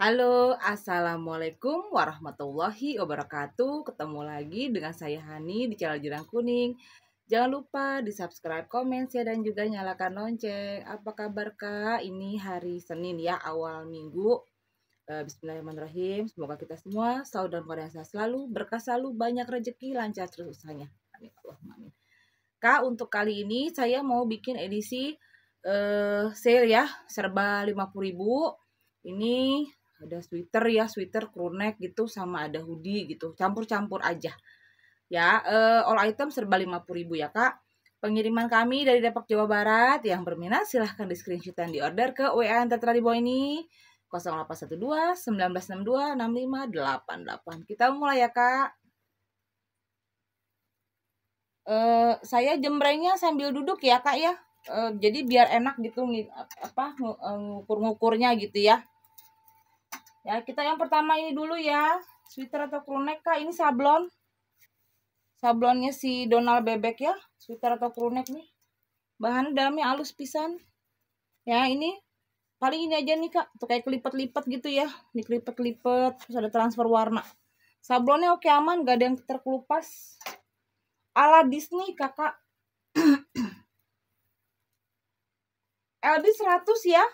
Halo, Assalamualaikum warahmatullahi wabarakatuh. Ketemu lagi dengan saya Hani di channel Jurang Kuning. Jangan lupa di subscribe, komen, share, ya, dan juga nyalakan lonceng. Apa kabar kak? Ini hari Senin ya, awal minggu. Eh, bismillahirrahmanirrahim. Semoga kita semua, saudara dan saya selalu, berkah selalu, banyak rezeki, lancar terus usahanya. Amin. Allahumma amin. Kak, untuk kali ini saya mau bikin edisi uh, sale ya, serba 50000 Ini ada sweater ya sweater crew neck gitu sama ada hoodie gitu campur-campur aja ya uh, all item serba 50.000 ya kak pengiriman kami dari Depok Jawa Barat yang berminat silahkan di screenshot dan di order ke WA yang tertera di bawah ini 0812 1962 6588 kita mulai ya kak uh, saya jembrengnya sambil duduk ya kak ya uh, jadi biar enak gitu apa ngukur-ngukurnya gitu ya Ya, kita yang pertama ini dulu ya. Sweater atau crew neck Kak, ini sablon. Sablonnya si Donald Bebek ya, sweater atau crew neck nih. Bahan dalamnya halus pisan. Ya, ini paling ini aja nih Kak, tuh kayak kelipet-lipet gitu ya. Ini kelipet-lipet, terus ada transfer warna. Sablonnya oke aman, gak ada yang terkelupas. Ala Disney Kakak. LD 100 ya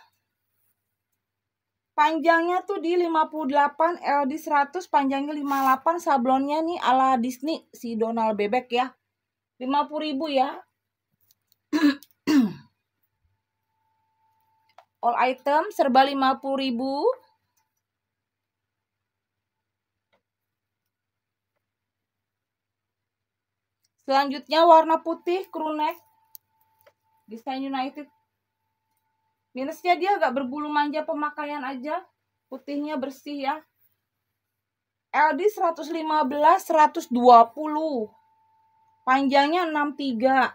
panjangnya tuh di 58 LD 100 panjangnya 58 sablonnya nih ala Disney si Donald bebek ya 50 ribu ya all item serba 50 ribu selanjutnya warna putih crew neck design United minusnya dia agak berbulu manja pemakaian aja putihnya bersih ya LD 115 120 panjangnya 63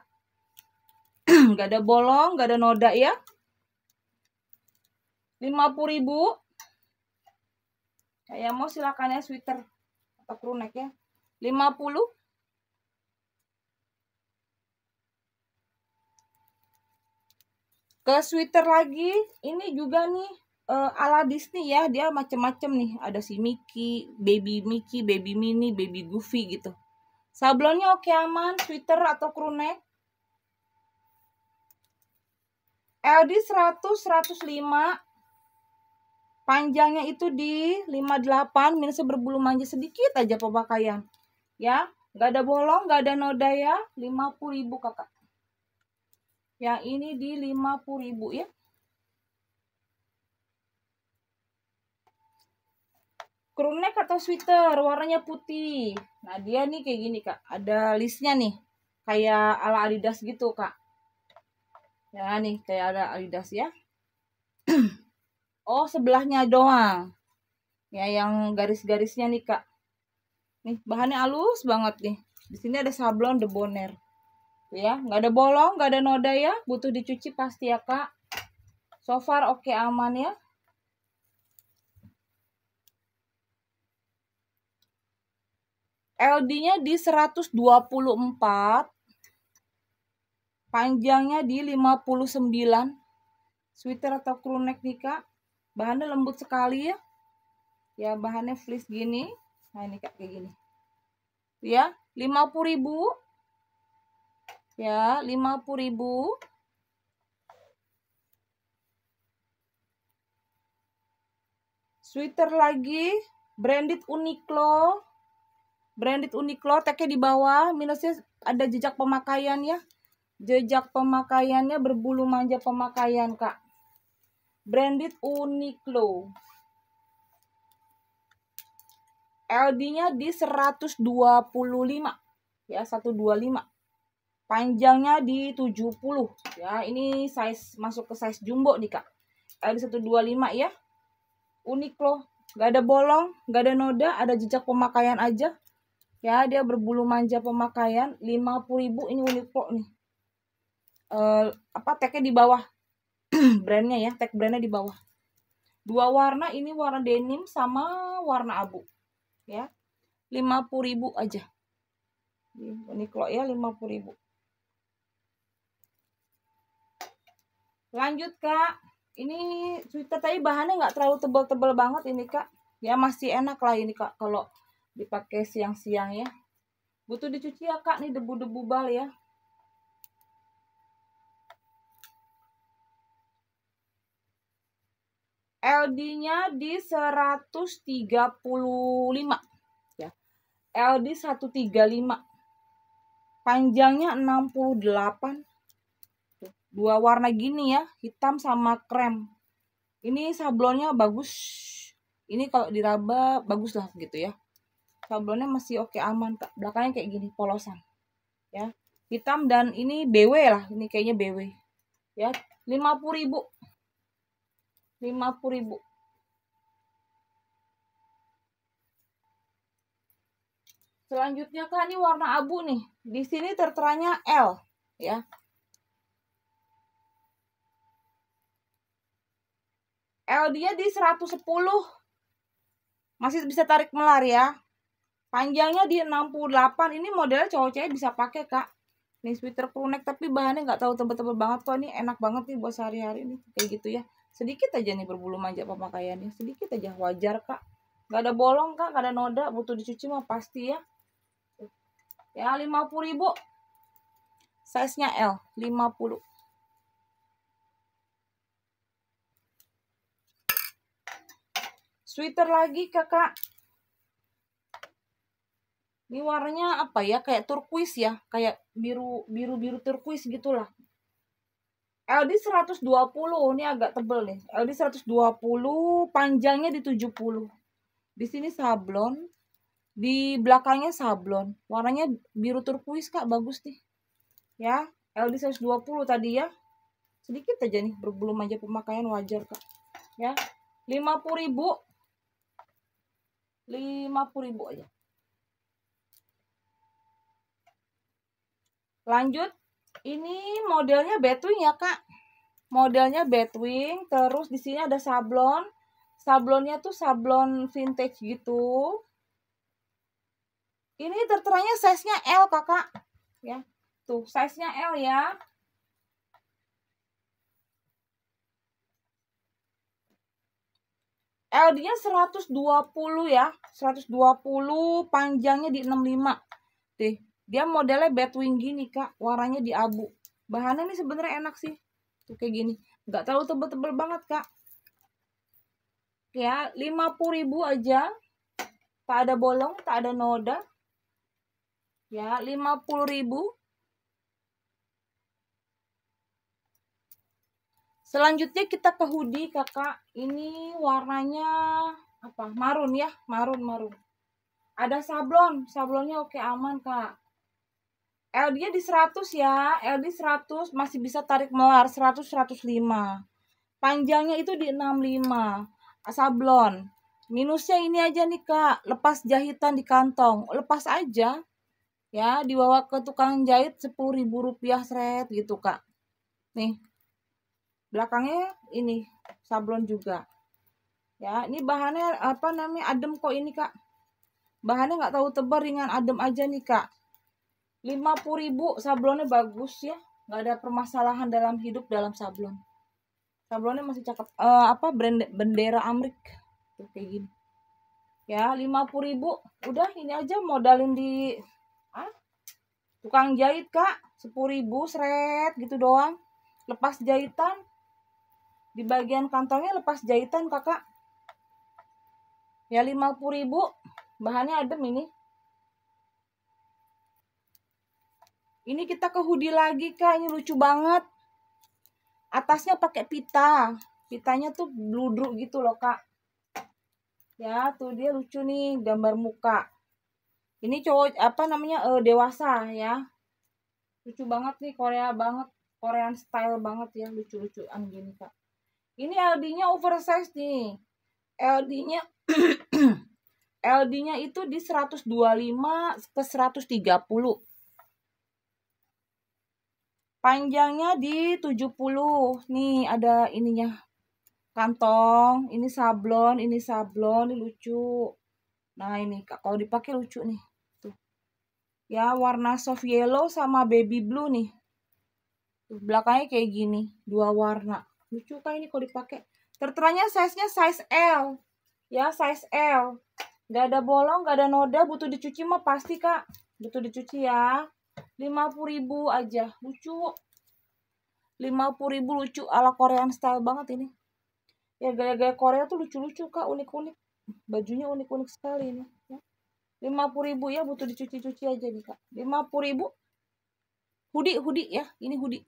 nggak ada bolong nggak ada noda ya 50.000 saya mau silakan ya sweater atau crew ya 50 ke sweater lagi ini juga nih uh, ala Disney ya dia macem-macem nih ada si Mickey baby Mickey baby Mini, baby Goofy gitu sablonnya oke aman sweater atau crewneck LD 100 105 panjangnya itu di 58 minusnya berbulu manja sedikit aja pemakaian ya nggak ada bolong nggak ada noda ya 50.000 kakak yang ini di 50.000 ya. neck atau sweater warnanya putih. Nah, dia nih kayak gini, Kak. Ada listnya nih. Kayak ala Adidas gitu, Kak. Ya nih, kayak ada Adidas ya. oh, sebelahnya doang. Ya, yang garis-garisnya nih, Kak. Nih, bahannya halus banget nih. Di sini ada sablon debonair ya nggak ada bolong nggak ada noda ya butuh dicuci pasti ya kak so far oke okay, aman ya LD-nya di 124 panjangnya di 59 sweater atau crewneck nih kak bahannya lembut sekali ya ya bahannya fleece gini nah ini kak kayak gini ya 50 ribu ya 50.000 sweater lagi branded Uniqlo branded Uniqlo tagnya di bawah minusnya ada jejak pemakaian ya jejak pemakaiannya berbulu manja pemakaian kak branded Uniqlo LD nya di 125 ya 125 Panjangnya di 70 ya. Ini size masuk ke size jumbo nih Kak. dua 125 ya. Unik loh. Gak ada bolong, gak ada noda, ada jejak pemakaian aja. Ya, dia berbulu manja pemakaian 50.000 ini unik loh nih. Uh, apa tagnya di bawah brandnya ya tag brandnya di bawah dua warna ini warna denim sama warna abu ya 50.000 aja ini kalau ya 50.000 lanjut kak ini sweater tadi bahannya nggak terlalu tebel-tebel banget ini kak ya masih enak lah ini kak kalau dipakai siang-siang ya butuh dicuci ya kak nih debu-debu bal ya LD-nya di 135 ya. LD 135. Panjangnya 68 dua warna gini ya hitam sama krem ini sablonnya bagus ini kalau diraba bagus lah gitu ya sablonnya masih oke okay, aman belakangnya kayak gini polosan ya hitam dan ini BW lah ini kayaknya BW ya 50 ribu 50 ribu selanjutnya kan ini warna abu nih di sini terteranya L ya L dia di 110. Masih bisa tarik melar ya. Panjangnya di 68. Ini model cowok cewek bisa pakai, Kak. Ini sweater crew tapi bahannya nggak tahu tebel-tebel banget kok. Ini enak banget nih buat sehari-hari nih kayak gitu ya. Sedikit aja nih berbulu manja pemakaiannya. Sedikit aja wajar, Kak. Gak ada bolong, Kak. Gak ada noda. Butuh dicuci mah pasti ya. Ya, 50 ribu Size-nya L, 50. Sweater lagi kakak. Ini warnanya apa ya? Kayak turquoise ya. Kayak biru biru biru turquoise gitulah. LD 120. Ini agak tebel nih. LD 120, panjangnya di 70. Di sini sablon. Di belakangnya sablon. Warnanya biru turquoise Kak, bagus nih. Ya, LD 120 tadi ya. Sedikit aja nih, belum aja pemakaian wajar Kak. Ya. ribu puluh ribu aja lanjut ini modelnya batwing ya kak modelnya batwing, terus di sini ada sablon sablonnya tuh sablon vintage gitu ini terteranya size nya L kakak ya tuh size nya L ya LD-nya 120 ya. 120 panjangnya di 65. Tih, dia modelnya batwing gini, Kak. Warnanya di abu. Bahannya ini sebenarnya enak sih. Tuh kayak gini. Nggak terlalu tebel-tebel banget, Kak. Ya, 50.000 aja. Tak ada bolong, tak ada noda. Ya, 50.000. Selanjutnya kita ke hoodie kakak. Ini warnanya apa? Marun ya, marun marun. Ada sablon, sablonnya oke aman kak. LD nya di 100 ya, LD 100 masih bisa tarik melar 100 105. Panjangnya itu di 65. Sablon. Minusnya ini aja nih kak, lepas jahitan di kantong, lepas aja ya dibawa ke tukang jahit sepuluh ribu rupiah seret gitu kak. Nih belakangnya ini sablon juga ya ini bahannya apa namanya adem kok ini kak bahannya nggak tahu tebal ringan adem aja nih kak 50 ribu sablonnya bagus ya nggak ada permasalahan dalam hidup dalam sablon sablonnya masih cakep uh, apa brand bendera Amrik tuh kayak gini ya 50 ribu udah ini aja modalin di ah, tukang jahit kak 10 ribu seret gitu doang lepas jahitan di bagian kantongnya lepas jahitan kakak. Ya 50 ribu. Bahannya adem ini. Ini kita ke hoodie lagi kak. Ini lucu banget. Atasnya pakai pita. Pitanya tuh bludruk gitu loh kak. Ya tuh dia lucu nih gambar muka. Ini cowok apa namanya uh, dewasa ya. Lucu banget nih Korea banget. Korean style banget ya lucu-lucuan gini kak. Ini LD-nya oversize nih. LD-nya LD-nya itu di 125 ke 130. Panjangnya di 70. Nih ada ininya kantong, ini sablon, ini sablon, ini lucu. Nah, ini kalau dipakai lucu nih. Tuh. Ya, warna soft yellow sama baby blue nih. belakangnya kayak gini, dua warna lucu kan ini kalau dipakai terteranya size-nya size L ya size L Gak ada bolong gak ada noda butuh dicuci mah pasti kak butuh dicuci ya ribu aja lucu ribu lucu ala Korean style banget ini ya gaya-gaya Korea tuh lucu-lucu kak unik-unik bajunya unik-unik sekali ini ya. lima puluh ribu ya butuh dicuci-cuci aja nih kak lima puluh ribu hoodie hoodie ya ini hoodie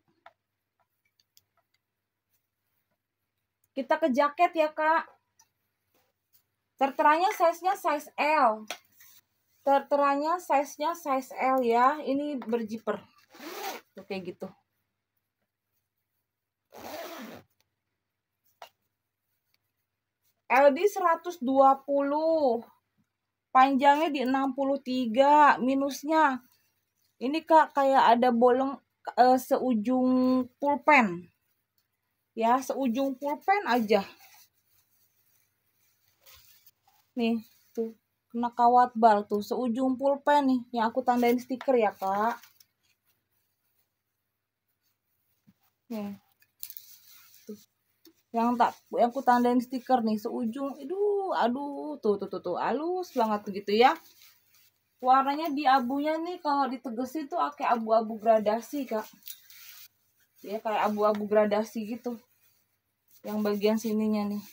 Kita ke jaket ya, Kak. Terteranya size-nya size L. Terteranya size-nya size L ya. Ini berjiper. Oke gitu. LD 120 panjangnya di 63 minusnya ini kak kayak ada bolong uh, seujung pulpen ya seujung pulpen aja nih tuh kena kawat bal tuh seujung pulpen nih yang aku tandain stiker ya kak nih tuh. yang tak yang aku tandain stiker nih seujung aduh aduh tuh tuh tuh tuh halus banget gitu ya warnanya di abunya nih kalau ditegesi tuh kayak abu-abu gradasi kak ya kayak abu-abu gradasi gitu yang bagian sininya nih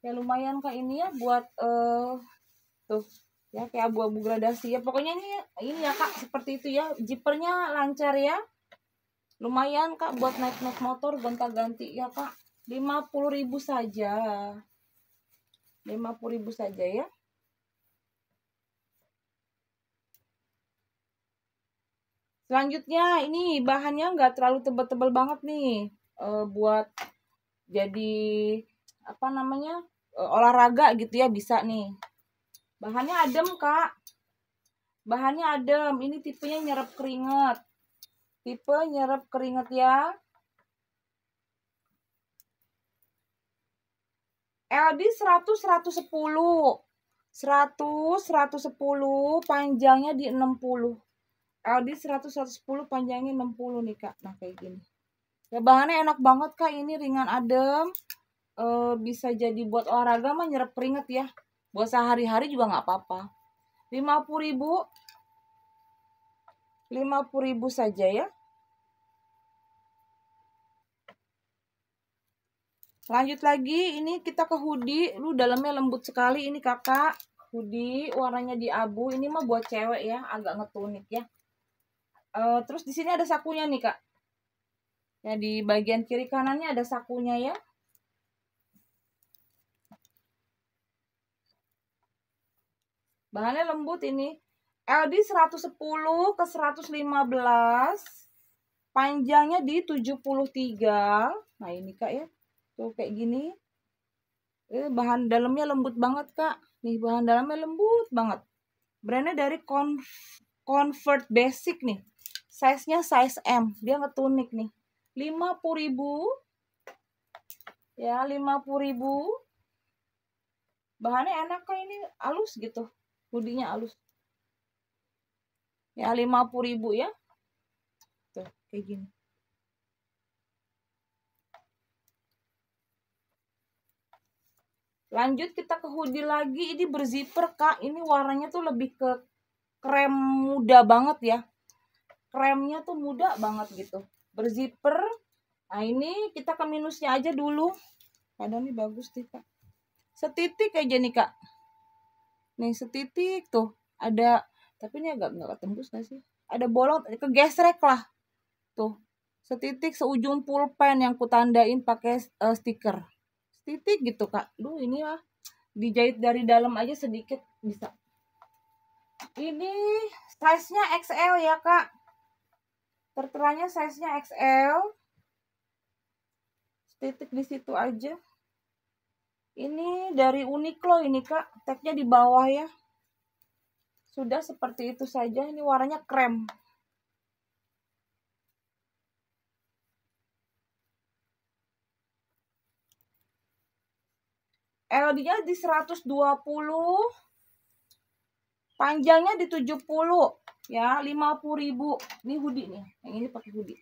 ya lumayan kak ini ya buat uh, tuh ya kayak abu-abu gradasi ya pokoknya ini ini ya kak seperti itu ya jipernya lancar ya lumayan kak buat naik-naik motor gonta-ganti ya kak 50.000 saja 50.000 saja ya Selanjutnya ini bahannya nggak terlalu tebal-tebal banget nih uh, buat jadi apa namanya uh, olahraga gitu ya bisa nih. Bahannya adem kak. Bahannya adem. Ini tipenya nyerap keringat. Tipe nyerap keringat ya. LD 100 110. 100 110 panjangnya di 60. Aldi 100 110 panjangnya 60 nih Kak. Nah, kayak gini. Ya bahannya enak banget Kak, ini ringan adem. E, bisa jadi buat olahraga mah nyerap keringet ya. Buat sehari-hari juga nggak apa-apa. 50000 50000 saja ya. Lanjut lagi, ini kita ke hoodie. Lu dalamnya lembut sekali ini kakak. Hoodie warnanya di abu. Ini mah buat cewek ya, agak ngetunik ya. Uh, terus di sini ada sakunya nih kak. Ya di bagian kiri kanannya ada sakunya ya. Bahannya lembut ini. LD 110 ke 115. Panjangnya di 73. Nah ini kak ya. Tuh kayak gini. Eh bahan dalamnya lembut banget kak. Nih bahan dalamnya lembut banget. Brandnya dari Con Convert Basic nih size-nya size M. Dia ngetunik nih. 50.000. Ya, 50.000. Bahannya enak kok ini halus gitu. Hoodie-nya halus. Ya, 50.000 ya. Tuh, kayak gini. Lanjut kita ke hoodie lagi. Ini berzipper, Kak. Ini warnanya tuh lebih ke krem muda banget ya kremnya tuh muda banget gitu berzipper nah ini kita ke minusnya aja dulu padahal ini bagus nih kak setitik aja nih kak nih setitik tuh ada tapi ini agak nggak tembus gak sih ada bolong kegesrek lah tuh setitik seujung pulpen yang kutandain pakai uh, stiker setitik gitu kak lu ini lah dijahit dari dalam aja sedikit bisa ini size nya XL ya kak terteranya size-nya XL titik di situ aja ini dari Uniqlo ini kak Tag-nya di bawah ya sudah seperti itu saja ini warnanya krem LD-nya di 120 panjangnya di 70 ya 50.000 ini hoodie nih yang ini pakai hoodie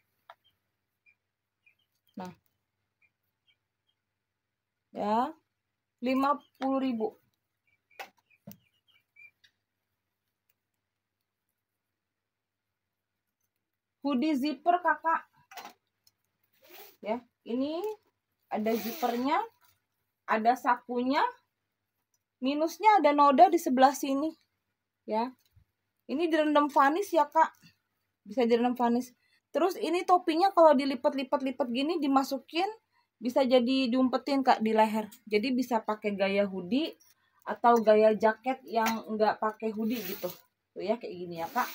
nah ya 50.000 hoodie zipper kakak ya ini ada zippernya ada sakunya minusnya ada noda di sebelah sini ya ini direndam vanis ya kak. Bisa direndam vanis. Terus ini topinya kalau dilipat-lipat-lipat gini dimasukin bisa jadi diumpetin kak di leher. Jadi bisa pakai gaya hoodie atau gaya jaket yang nggak pakai hoodie gitu. Tuh ya kayak gini ya kak.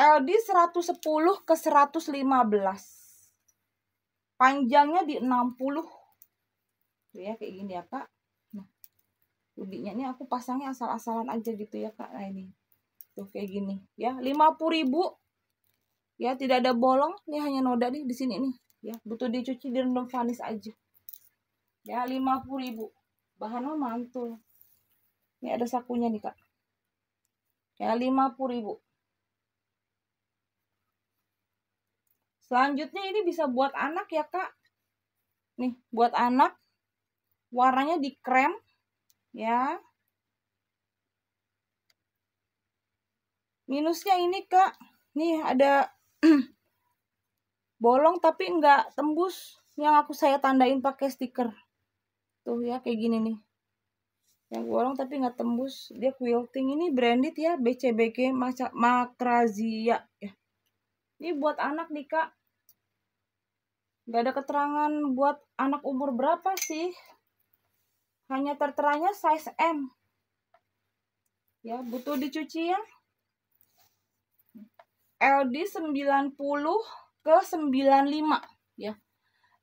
LD 110 ke 115. Panjangnya di 60. Tuh ya kayak gini ya kak udiknya ini aku pasangnya asal-asalan aja gitu ya kak nah ini tuh kayak gini ya ribu ya tidak ada bolong ini hanya noda nih di sini nih ya butuh dicuci direndam vanis aja ya ribu. bahannya mantul ini ada sakunya nih kak ya ribu selanjutnya ini bisa buat anak ya kak nih buat anak warnanya di krem ya minusnya ini kak nih ada bolong tapi nggak tembus yang aku saya tandain pakai stiker tuh ya kayak gini nih yang bolong tapi nggak tembus dia quilting ini branded ya BCBG Makrazia ya ini buat anak nih kak Gak ada keterangan buat anak umur berapa sih hanya terteranya size M. Ya, butuh dicuci ya. LD 90 ke 95 ya.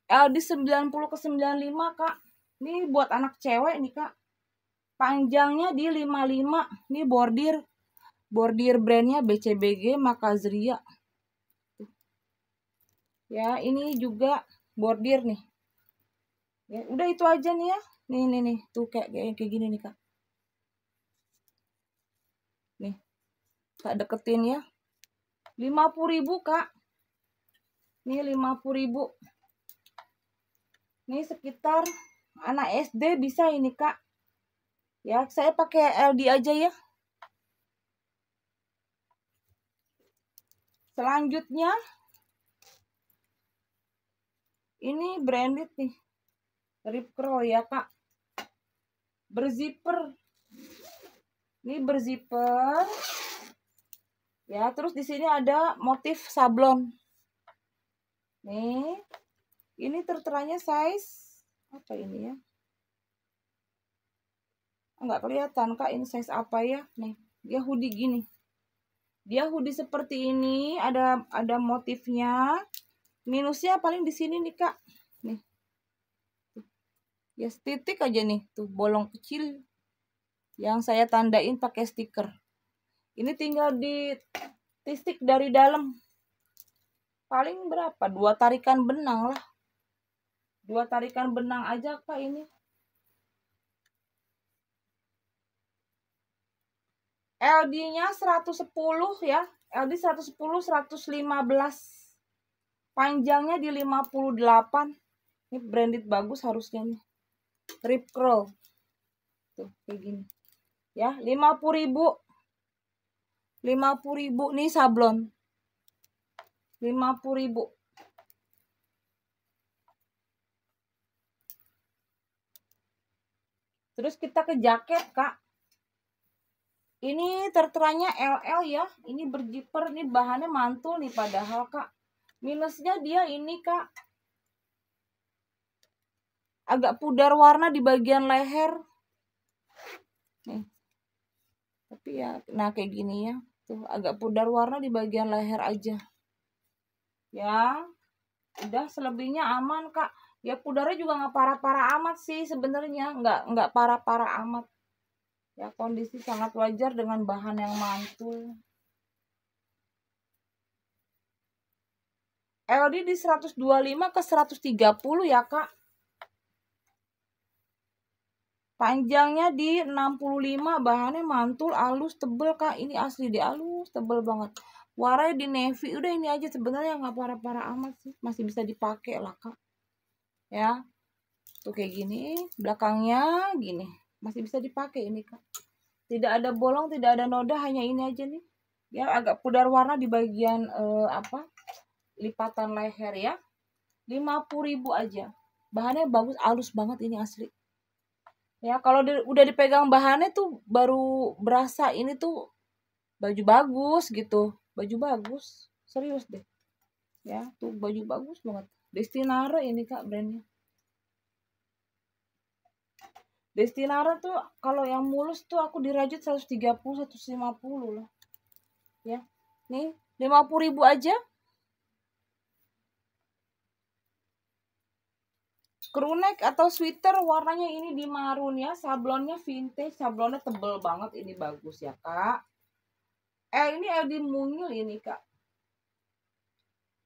LD 90 ke 95, Kak. Ini buat anak cewek nih, Kak. Panjangnya di 55. Ini bordir bordir brandnya BCBG Makazria. Ya, ini juga bordir nih ya, udah itu aja nih ya nih nih nih tuh kayak kayak, kayak gini nih kak nih kak deketin ya 50000 kak nih 50000 nih sekitar anak SD bisa ini kak ya saya pakai LD aja ya selanjutnya ini branded nih Rip curl ya kak berzipper ini berzipper ya terus di sini ada motif sablon nih ini terteranya size apa ini ya Enggak ah, kelihatan kak ini size apa ya nih dia hoodie gini dia hoodie seperti ini ada ada motifnya minusnya paling di sini nih kak nih ya titik aja nih tuh bolong kecil yang saya tandain pakai stiker ini tinggal di titik dari dalam paling berapa dua tarikan benang lah dua tarikan benang aja pak ini LD-nya 110 ya. LD 110 115. Panjangnya di 58. Ini branded bagus harusnya nih rib curl tuh kayak gini ya puluh ribu puluh ribu nih sablon puluh ribu terus kita ke jaket kak ini terteranya LL ya ini berjiper nih bahannya mantul nih padahal kak minusnya dia ini kak agak pudar warna di bagian leher. Nih. Tapi ya, nah kayak gini ya. Tuh, agak pudar warna di bagian leher aja. Ya. Udah selebihnya aman, Kak. Ya pudarnya juga nggak parah-parah amat sih sebenarnya, nggak nggak parah-parah amat. Ya kondisi sangat wajar dengan bahan yang mantul. LD di 125 ke 130 ya, Kak. Panjangnya di 65, bahannya mantul, alus, tebel kak. Ini asli deh, alus, tebel banget. Warnanya di navy, udah ini aja sebenarnya nggak parah-parah amat sih, masih bisa dipakai lah kak. Ya, tuh kayak gini, belakangnya gini, masih bisa dipakai ini kak. Tidak ada bolong, tidak ada noda, hanya ini aja nih. Ya agak pudar warna di bagian eh, apa lipatan leher ya. 50.000 aja. Bahannya bagus, alus banget ini asli ya kalau di, udah dipegang bahannya tuh baru berasa ini tuh baju bagus gitu baju bagus serius deh ya tuh baju bagus banget Destinara ini kak brandnya Destinara tuh kalau yang mulus tuh aku dirajut 130 150 lah ya nih 50.000 ribu aja neck atau sweater warnanya ini di marun ya. Sablonnya vintage, sablonnya tebel banget. Ini bagus ya, Kak. Eh, ini LD mungil ini, Kak.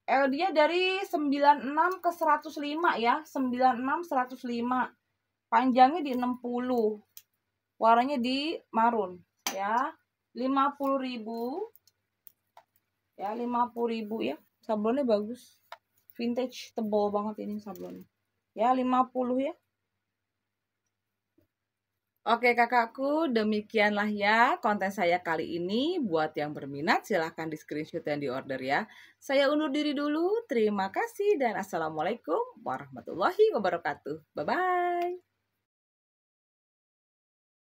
LD-nya eh, dari 96 ke 105 ya. 96 105. Panjangnya di 60. Warnanya di marun ya. 50.000. Ya, 50.000 ya. Sablonnya bagus. Vintage tebal banget ini sablonnya ya 50 ya Oke kakakku, demikianlah ya konten saya kali ini. Buat yang berminat silahkan di screenshot dan di order ya. Saya undur diri dulu, terima kasih dan Assalamualaikum warahmatullahi wabarakatuh. Bye-bye.